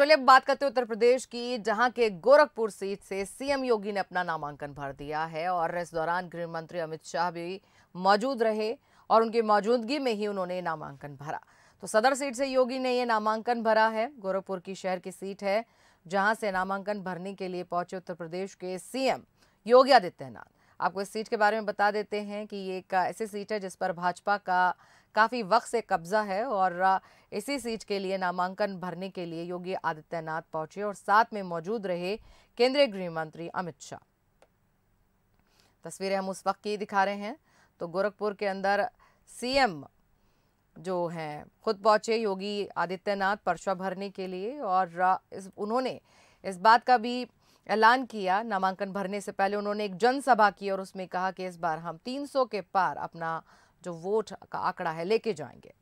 चलिए अब बात करते हैं उत्तर प्रदेश की जहां के गोरखपुर सीट से सीएम योगी ने अपना नामांकन भर दिया है और इस दौरान गृह मंत्री अमित शाह भी मौजूद रहे और उनकी मौजूदगी में ही उन्होंने नामांकन भरा तो सदर सीट से योगी ने यह नामांकन भरा है गोरखपुर की शहर की सीट है जहां से नामांकन भरने के लिए पहुंचे उत्तर प्रदेश के सीएम योगी आदित्यनाथ आपको इस सीट के बारे में बता देते हैं कि ये एक ऐसी सीट है जिस पर भाजपा का काफ़ी वक्त से कब्जा है और इसी सीट के लिए नामांकन भरने के लिए योगी आदित्यनाथ पहुंचे और साथ में मौजूद रहे केंद्रीय गृह मंत्री अमित शाह तस्वीरें हम उस वक्त की दिखा रहे हैं तो गोरखपुर के अंदर सीएम जो हैं खुद पहुंचे योगी आदित्यनाथ पर्चा भरने के लिए और इस उन्होंने इस बात का भी ऐलान किया नामांकन भरने से पहले उन्होंने एक जनसभा की और उसमें कहा कि इस बार हम 300 के पार अपना जो वोट का आंकड़ा है लेके जाएंगे